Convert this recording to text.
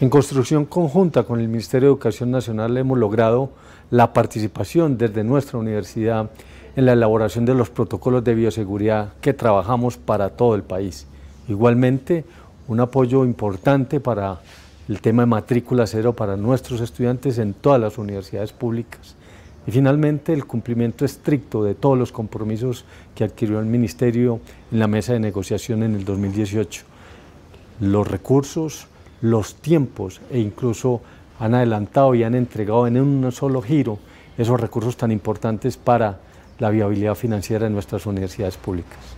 En construcción conjunta con el Ministerio de Educación Nacional hemos logrado la participación desde nuestra universidad en la elaboración de los protocolos de bioseguridad que trabajamos para todo el país. Igualmente, un apoyo importante para el tema de matrícula cero para nuestros estudiantes en todas las universidades públicas. Y finalmente, el cumplimiento estricto de todos los compromisos que adquirió el Ministerio en la mesa de negociación en el 2018 los recursos, los tiempos e incluso han adelantado y han entregado en un solo giro esos recursos tan importantes para la viabilidad financiera de nuestras universidades públicas.